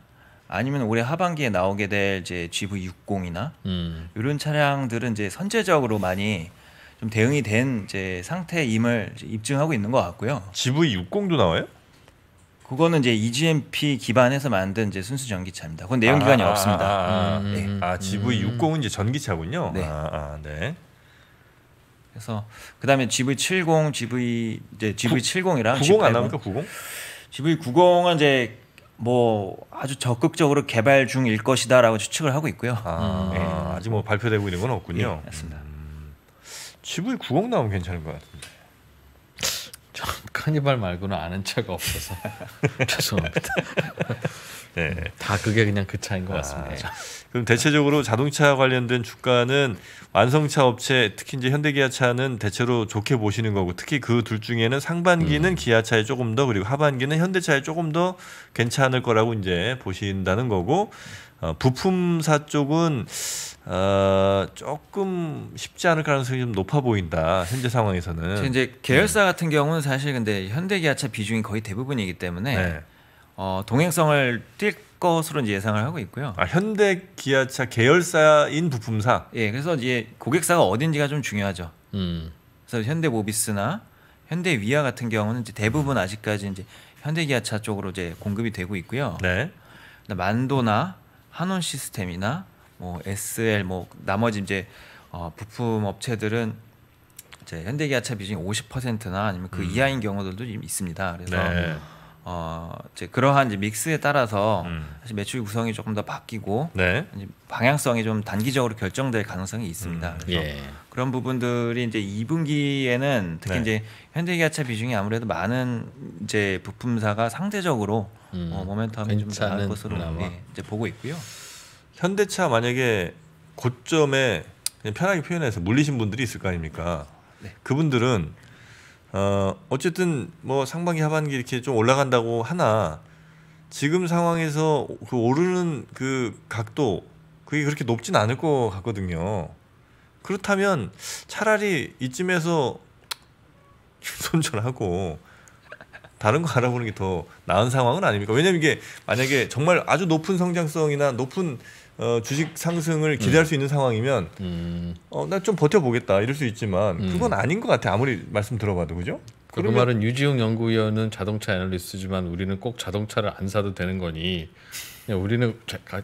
Speaker 2: 아니면 올해 하반기에 나오게 될 이제 GV60이나 음. 이런 차량들은 이제 선제적으로 많이 좀 대응이 된 이제 상태임을 입증하고 있는 것 같고요. GV60도 나와요? 그거는 이제 EGMP 기반에서 만든 이제 순수 전기차입니다. 그건 내연 기관이 아, 아, 없습니다. 아, 아, 아. 음. 네. 네. 아 GV60은 음. 이제 전기차군요. 네. 아, 아 네. 그래서 그다음에 GV70, GV 이제 GV70이랑 90안 나옵니까? 90? GV90은 이제 뭐 아주 적극적으로 개발 중일 것이다라고 추측을 하고 있고요. 아, 네. 음. 예, 직뭐
Speaker 3: 발표되고 있는 건 없군요. 네, 맞습니다. 음, GV90 나오면 괜찮을 것 같은데. 전 카니발 말고는 아는 차가 없어서 죄송합니다. 네. 다 그게 그냥 그 차인 것 아, 같습니다.
Speaker 1: 그럼 대체적으로 자동차 관련된 주가는 완성차 업체 특히 이제 현대기아차는 대체로 좋게 보시는 거고 특히 그 둘 중에는 상반기는 음. 기아차에 조금 더 그리고 하반기는 현대차에 조금 더 괜찮을 거라고 이제 보신다는 거고 어, 부품사 쪽은 어, 조금 쉽지 않을 가능성이 좀 높아 보인다 현재 상황에서는. 이제 계열사
Speaker 2: 네. 같은 경우는 사실 근데 현대기아차 비중이 거의 대부분이기 때문에 네. 어, 동행성을 뛸 것으로 이제 예상을 하고 있고요. 아, 현대기아차 계열사인 부품사. 예, 그래서 이제 고객사가 어딘지가 좀 중요하죠. 음. 그래서 현대모비스나 현대위아 같은 경우는 이제 대부분 아직까지 이제 현대기아차 쪽으로 이제 공급이 되고 있고요. 네. 만도나 한온 시스템이나 뭐 SL 뭐 나머지 이제 어 부품 업체들은 이제 현대기아차 비중이 50%나 아니면 그 음. 이하인 경우들도 있습니다. 그래서 네. 어 이제 그러한 이제 믹스에 따라서 음. 사실 매출 구성이 조금 더 바뀌고 네. 방향성이 좀 단기적으로 결정될 가능성이 있습니다. 음. 그래서 예. 그런 부분들이 이제 2분기에는 특히 네. 이제 현대기아차 비중이 아무래도 많은 이제 부품사가 상대적으로 음. 어, 모멘텀이
Speaker 1: 좀 나을 것으로 예, 이제 보고 있고요. 현대차 만약에 고점에 편하게 표현해서 물리신 분들이 있을 거 아닙니까? 네. 그분들은 어, 쨌든뭐 상반기 하반기 이렇게 좀 올라간다고 하나 지금 상황에서 그 오르는 그 각도 그게 그렇게 높진 않을 것 같거든요. 그렇다면 차라리 이쯤에서 손절하고 다른 거 알아보는 게 더 나은 상황은 아닙니까? 왜냐면 이게 만약에 정말 아주 높은 성장성이나 높은 어, 주식 상승을 기대할 음. 수 있는 상황이면
Speaker 3: 음. 어, 나좀 버텨보겠다 이럴 수 있지만 음. 그건 아닌 것 같아 아무리 말씀 들어봐도 그죠? 그 말은 유지웅 연구위원은 자동차 애널리스트지만 우리는 꼭 자동차를 안 사도 되는 거니 우리는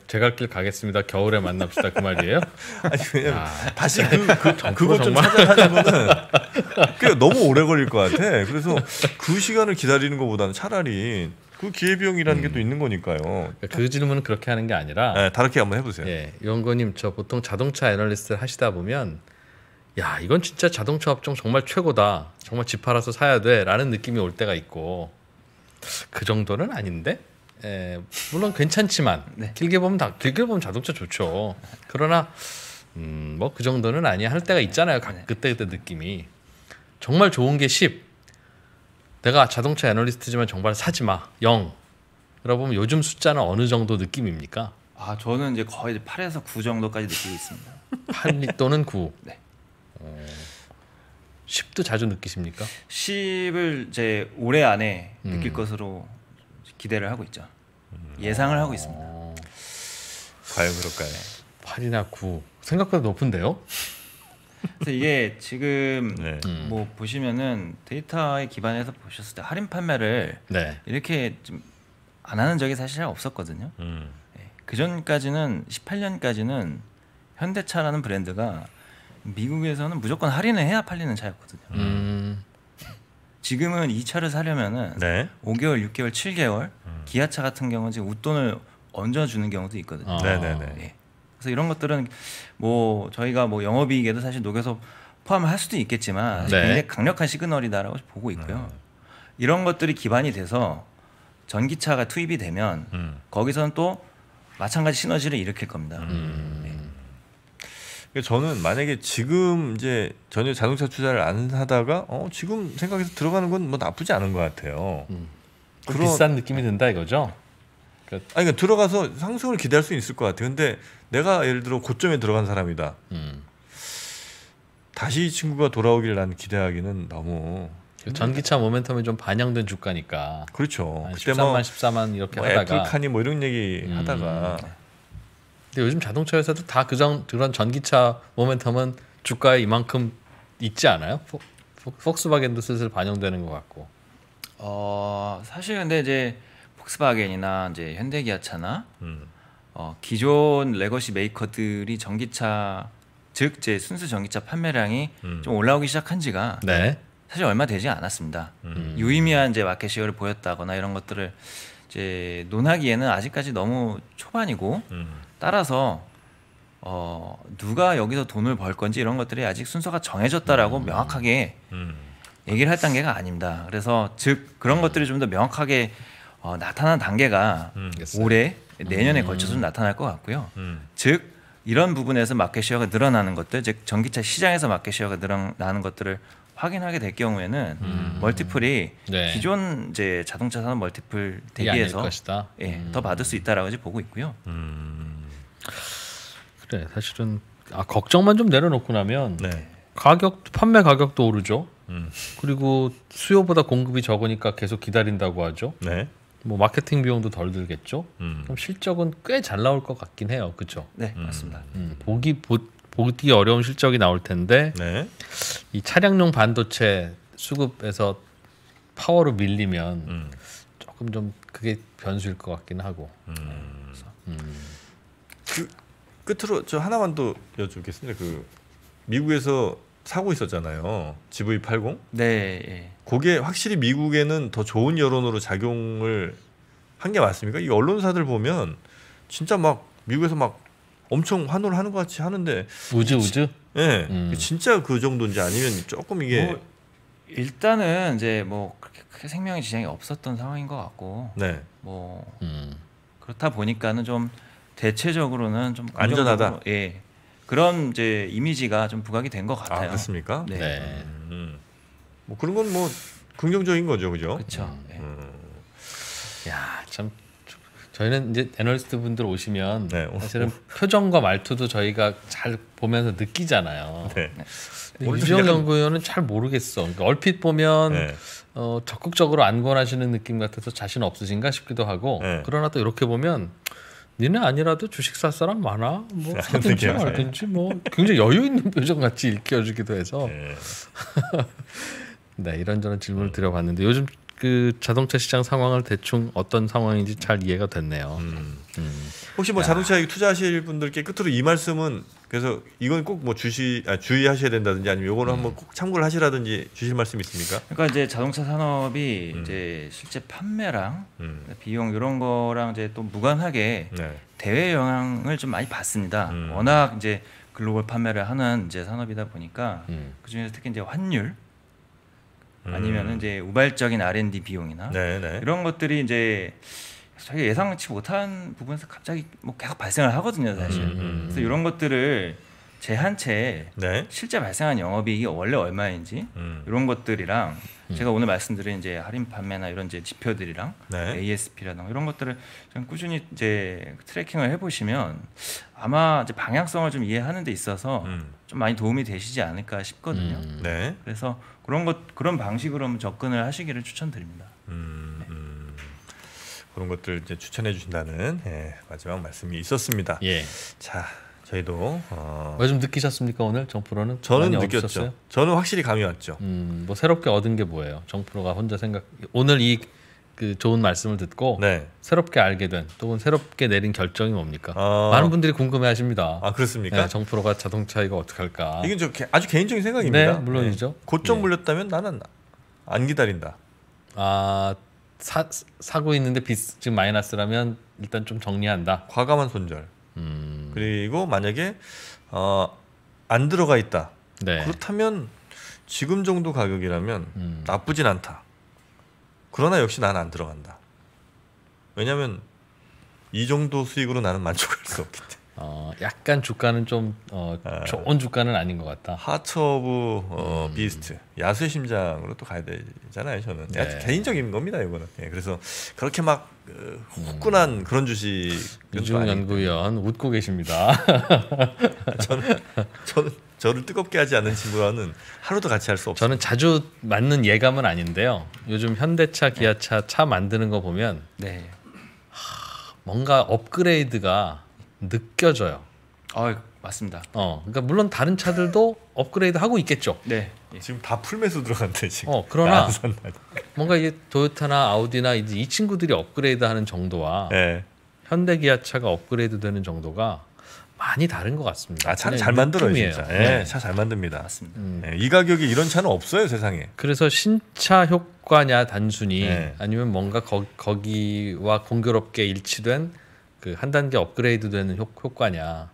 Speaker 3: 제갈길 가겠습니다 겨울에 만납시다 그 말이에요? 아니 그냥 다시 그, 그 그것 좀 찾아가는 거는 그 너무 오래 걸릴 것 같아 그래서
Speaker 1: 그 시간을 기다리는 것보다는 차라리 그 기회비용이라는 음. 게또 있는 거니까요.
Speaker 3: 그러니까 그 질문은 그렇게 하는 게 아니라 네, 다르게 한번 해보세요. 예, 연구님 저 보통 자동차 애널리스트를 하시다 보면 야 이건 진짜 자동차 업종 정말 최고다. 정말 집 팔아서 사야 돼라는 느낌이 올 때가 있고 그 정도는 아닌데 예, 물론 괜찮지만 네. 길게 보면 다 길게 보면 자동차 좋죠. 그러나 음, 뭐 그 정도는 아니야 할 때가 있잖아요. 네. 그때 그때 느낌이 정말 좋은 게 10, 내가 자동차 애널리스트지만 정말 사지 마. 0. 여러분 요즘 숫자는 어느 정도 느낌입니까? 아, 저는 이제 거의 8에서 9 정도까지 느끼고 있습니다. 8 또는 9. 네. 10도 어, 자주 느끼십니까?
Speaker 2: 10을 이제 올해 안에 음. 느낄 것으로 기대를 하고 있죠. 예상을 하고 있습니다. 과연 그럴까요? 8이나 9. 생각보다 높은데요? 그래서 이게 지금 네. 음. 뭐 보시면은 데이터에 기반해서 보셨을 때 할인 판매를 네. 이렇게 좀 안 하는 적이 사실 없었거든요. 음. 예. 그 전까지는 18년까지는 현대차라는 브랜드가 미국에서는 무조건 할인을 해야 팔리는 차였거든요. 음. 지금은 이 차를 사려면은 네. 5개월, 6개월, 7개월 음. 기아차 같은 경우는 지금 웃돈을 얹어주는 경우도 있거든요. 아. 네네네. 네, 네. 예. 그래서 이런 것들은 뭐 저희가 뭐 영업이익에도 사실 녹여서 포함할 을 수도 있겠지만 네. 굉장히 강력한 시그널이다라고 보고 있고요. 음. 이런 것들이 기반이 돼서 전기차가 투입이 되면 음.
Speaker 1: 거기서는 또 마찬가지 시너지를 일으킬 겁니다. 음. 네. 그러니까 저는 만약에 지금 이제 전혀 자동차 투자를 안 하다가 어, 지금 생각해서 들어가는 건 뭐 나쁘지 않은 것 같아요. 음. 그런... 비싼 느낌이 든다 이거죠? 그러니까 아니, 그러니까 들어가서 상승을 기대할 수 있을 것 같아요. 근데 내가 예를 들어 고점에 들어간 사람이다. 음. 다시 이 친구가 돌아오길 난 기대하기는 너무 전기차
Speaker 3: 모멘텀이 좀 반영된 주가니까. 그렇죠. 13만 뭐, 14만 이렇게 뭐 하다가 애플칸이 뭐 이런 얘기 음. 하다가. 근데 요즘 자동차 회사도 다그전 그런 전기차 모멘텀은 주가에 이만큼 있지 않아요? 폭, 폭, 폭스바겐도 슬슬 반영되는 것 같고. 어 사실 근데 이제 폭스바겐이나 이제
Speaker 2: 현대기아차나 음. 어, 기존 레거시 메이커들이 전기차 즉 제 순수 전기차 판매량이 음. 좀 올라오기 시작한 지가 네. 사실 얼마 되지 않았습니다. 음. 유의미한 이제 마켓 시어를 보였다거나 이런 것들을 이제 논하기에는 아직까지 너무 초반이고 음. 따라서 어, 누가 여기서 돈을 벌 건지 이런 것들이 아직 순서가 정해졌다라고 음. 명확하게 음. 얘기를 할 단계가 아닙니다. 그래서 즉 그런 것들이 좀 더 명확하게 어, 나타난 단계가
Speaker 3: 음, 올해
Speaker 2: 내년에 음. 걸쳐서 나타날 것 같고요. 음. 즉 이런 부분에서 마켓 시어가 늘어나는 것들, 즉 전기차 시장에서 마켓 시어가 늘어나는 것들을 확인하게 될 경우에는 음. 멀티플이 네. 기존 이제 자동차 산업 멀티플 대비해서 예, 음. 더 받을
Speaker 3: 수 있다라고 이제 보고 있고요. 그래 사실은 아, 걱정만 좀 내려놓고 나면 네. 가격 판매 가격도 오르죠. 음. 그리고 수요보다 공급이 적으니까 계속 기다린다고 하죠. 네. 뭐 마케팅 비용도 덜 들겠죠. 음. 그럼 실적은 꽤 잘 나올 것 같긴 해요. 그렇죠? 네, 음. 맞습니다. 음, 보기 보, 보기 어려운 실적이 나올 텐데 네. 이 차량용 반도체 수급에서 파워로 밀리면 음. 조금 좀 그게 변수일 것 같긴 하고. 그래서,
Speaker 1: 그, 끝으로 저 하나만 더 여쭙겠습니다. 그 미국에서 사고 있었잖아요. GV80. 네. 예. 그게 확실히 미국에는 더 좋은 여론으로 작용을 한 게 맞습니까? 이 언론사들 보면 진짜 막 미국에서 막 엄청 환호를 하는 것 같이 하는데 우즈 우즈? 예. 음. 진짜 그 정도인지 아니면 조금 이게 뭐, 일단은
Speaker 2: 이제 뭐그렇게 생명의 지장이 없었던 상황인 것 같고. 네. 뭐 음. 그렇다 보니까는 좀 대체적으로는 좀 안전하다. 예. 그런 이제 이미지가 좀 부각이 된것 아, 같아요. 아, 그렇습니까? 네. 네. 음. 뭐 그런 건 뭐
Speaker 3: 긍정적인 거죠, 그죠? 그렇죠. 네. 음. 야, 참 저희는 이제 애널리스트 분들 오시면 네, 사실은 표정과 말투도 저희가 잘 보면서 느끼잖아요. 네. 네. 유지연구원은잘 모르겠어. 그러니까 얼핏 보면 네. 어, 적극적으로 안건하시는 느낌 같아서 자신 없으신가 싶기도 하고 네. 그러나 또 이렇게 보면 니네 아니라도 주식 살 사람 많아. 뭐 사든지 말든지 뭐 굉장히 여유 있는 표정 같이 읽혀주기도 해서. 예. 네, 이런저런 질문을 드려봤는데 요즘 그 자동차 시장 상황을 대충 어떤 상황인지 잘 이해가 됐네요.
Speaker 1: 음. 음. 혹시 뭐 야. 자동차 투자하실 분들께 끝으로 이 말씀은 그래서 이건 꼭 뭐 주시 아, 주의하셔야 된다든지 아니면 요거는 음. 한번 꼭 참고를 하시라든지 주실 말씀 있습니까? 그러니까 이제 자동차 산업이 음. 이제 실제 판매랑 음. 비용 이런 거랑 이제 또
Speaker 2: 무관하게 네. 대외 영향을 좀 많이 받습니다. 음. 워낙 이제 글로벌 판매를 하는 이제 산업이다 보니까 음. 그중에서 특히 이제 환율 아니면은 음. 이제 우발적인 R&D 비용이나 네, 네. 이런 것들이 이제 자기 예상치 못한 부분에서 갑자기 뭐 계속 발생을 하거든요, 사실. 음. 음 그래서 음. 이런 것들을 제한 채 네. 실제 발생한 영업이익이 원래 얼마인지 음. 이런 것들이랑 음. 제가 오늘 말씀드린 이제 할인 판매나 이런 이제 지표들이랑 네. ASP라든가 이런 것들을 좀 꾸준히 이제 트래킹을 해보시면 아마 이제 방향성을 좀 이해하는 데 있어서 음. 좀 많이 도움이 되시지 않을까 싶거든요. 음. 네. 그래서 그런 것 그런 방식으로 접근을 하시기를 추천드립니다. 네.
Speaker 1: 그런 것들 이제 추천해 주신다는 예, 마지막 말씀이 있었습니다. 예. 자, 저희도 어... 왜좀
Speaker 3: 느끼셨습니까 오늘 정프로는? 저는 느꼈죠. 없었어요? 저는 확실히 감이 왔죠. 음, 뭐 새롭게 얻은 게 뭐예요? 정프로가 혼자 생각 오늘 이 그 좋은 말씀을 듣고 네. 새롭게 알게 된 또는 새롭게 내린 결정이 뭡니까? 어... 많은 분들이 궁금해하십니다. 아 그렇습니까? 네, 정프로가 자동차 이거 어떻게 할까? 이건 저 아주 개인적인 생각입니다. 네, 물론이죠. 네. 고점 예. 물렸다면 나는 안 기다린다. 아 사, 사고 있는데 비스, 지금 마이너스라면 일단 좀 정리한다. 과감한 손절. 음. 그리고 만약에 어,
Speaker 1: 안 들어가 있다. 네. 그렇다면 지금 정도 가격이라면 음. 나쁘진 않다. 그러나 역시 나는 안 들어간다. 왜냐하면 이 정도 수익으로 나는 만족할 수 없기 때문에. 어, 약간 주가는 좀 어, 네. 좋은 주가는 아닌 것 같다. 하트 오브 어, 음. 비스트 야수의 심장으로 또 가야 되잖아요. 저는 네. 네. 개인적인 겁니다 이거는. 예, 그래서 그렇게 막 어, 후끈한 음. 그런 주식 유중연구위원 웃고 계십니다. 저는 저는
Speaker 3: 저를 뜨겁게 하지 않는 친구와는 하루도 같이 할 수 없어요. 저는 자주 맞는 예감은 아닌데요. 요즘 현대차, 기아차 차 만드는 거 보면 네. 하, 뭔가 업그레이드가 느껴져요. 아 맞습니다. 어, 그러니까 물론 다른 차들도 업그레이드 하고 있겠죠. 네. 예. 지금 다 풀매수 들어간대 지금. 어, 그러나 뭔가 이 도요타나 아우디나 이제 이 친구들이 업그레이드하는 정도와 네. 예. 현대 기아차가 업그레이드되는 정도가 많이 다른 것 같습니다. 아, 차잘 만들어요, 진짜. 예, 네. 차잘 만듭니다. 맞습니다. 음. 예, 이 가격에 이런 차는 없어요, 세상에. 그래서 신차 효과냐 단순히 네. 아니면 뭔가 거, 거기와 공교롭게 일치된 그한 단계 업그레이드 되는 효과냐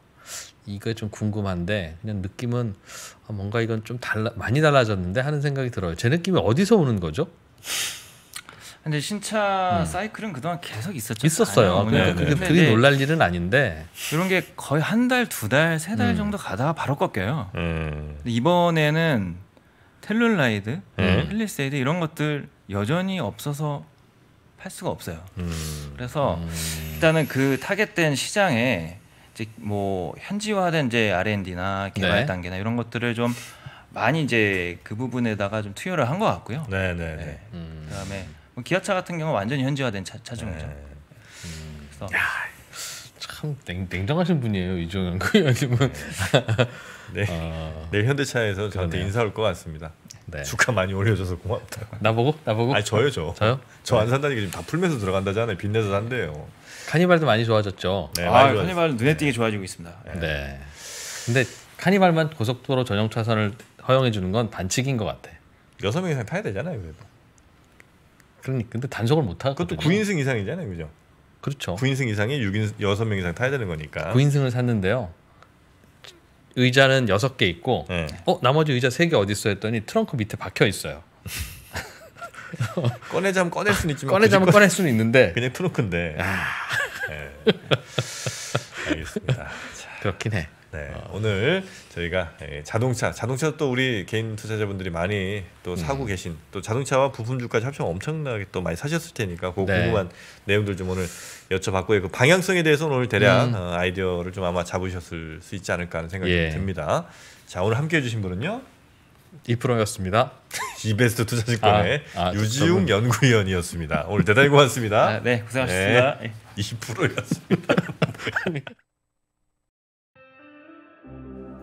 Speaker 3: 이게 좀 궁금한데 그냥 느낌은 아, 뭔가 이건 좀 달라 많이 달라졌는데 하는 생각이 들어요. 제 느낌이 어디서 오는 거죠?
Speaker 2: 근데 신차 음. 사이클은 그동안 계속 있었죠. 있었어요. 그러니까 네, 그게 네. 그리 네, 놀랄 일은 아닌데 이런 게 거의 한 달, 두 달, 세달 음. 정도 가다가 바로 꺾여요. 음. 이번에는 텔룰라이드, 음. 헬리세이드 이런 것들 여전히 없어서 팔 수가 없어요. 음. 그래서 음. 일단은 그 타겟된 시장에 이제 뭐 현지화된 이제 R&D나 개발 네. 단계나 이런 것들을 좀 많이 이제 그 부분에다가 좀 투여를 한 것 같고요. 네, 네, 네, 네. 음. 그다음에 뭐 기아차 같은 경우 완전히 현지화된 차, 차종이죠. 네. 음. 그래서 야,
Speaker 1: 참 냉, 냉정하신 분이에요 이종현 그 형님은. 네. 네. 어, 내 현대차에서 저한테 그러네요. 인사 올 것 같습니다. 네. 주가 많이 올려줘서 고맙다. 나보고? 나보고? 아니 저요 저. 저요? 저안 네. 산다니까 지금 다 풀면서 들어간다잖아요. 빚내서 산대요.
Speaker 3: 카니발도 많이 좋아졌죠. 네, 아, 카니발 눈에 네. 띄게 좋아지고 있습니다. 네. 네. 근데 카니발만 고속도로 전용 차선을 허용해 주는 건 반칙인 것 같아. 여섯 명 이상 타야 되잖아요, 그래도. 그러니 근데 단속을 못 하거든요. 그것도 9인승 이상이잖아요, 그죠? 그렇죠. 9인승 이상이 6인 6명 이상 타야 되는 거니까. 9인승을 샀는데요. 의자는 여섯 개 있고 네. 어 나머지 의자 세 개 어디 있어 했더니 트렁크 밑에 박혀 있어요.
Speaker 1: 꺼내자면 꺼낼 수는 있지만 꺼내자면 꺼낼 수는 있는데 그냥 트렁크인데. 아. 네. 알겠습니다. 자. 그렇긴 해. 네, 어. 오늘 저희가 예, 자동차, 자동차또 우리 개인 투자자분들이 많이 또 음. 사고 음. 계신 또 자동차와 부품주까지 합쳐 엄청나게 또 많이 사셨을 테니까 그 네. 궁금한 내용들 좀 오늘 여쭤봤고요. 그 방향성에 대해서 오늘 대략 음. 어, 아이디어를 좀 아마 잡으셨을 수 있지 않을까 하는 생각이 예. 듭니다. 자, 오늘 함께 해주신 분은요. 이프로였습니다. 이베스트 투자증권의 아, 아, 유지웅 저, 연구위원이었습니다. 오늘 대단히 고맙습니다. 아, 네, 고생하셨습니다. 네, 2였습니다